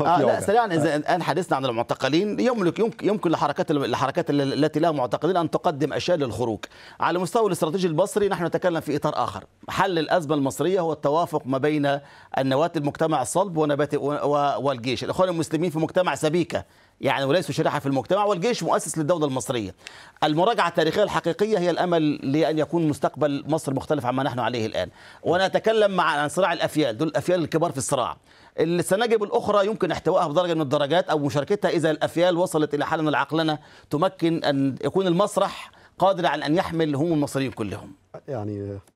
آه لا سريعا اذا الان آه. حديثنا عن المعتقلين يملك يمكن يمكن لحركات الحركات التي لها معتقلين ان تقدم اشياء للخروج على مستوى الاستراتيجي البصري نحن نتكلم في اطار اخر حل الأزمة المصرية هو التوافق ما بين النواة المجتمع الصلب ونبات والجيش الإخوان المسلمين في مجتمع سبيكة يعني وليسوا شريحة في المجتمع والجيش مؤسس للدولة المصرية المراجعة التاريخية الحقيقية هي الأمل لأن يكون مستقبل مصر مختلف عما نحن عليه الآن وأنا أتكلم عن صراع الأفيال دول الأفيال الكبار في الصراع السناجب الأخرى يمكن احتوائها بدرجة من الدرجات أو مشاركتها إذا الأفيال وصلت إلى حال من العقلنة تمكن أن يكون المسرح قادر على أن يحمل هم المصريين كلهم يعني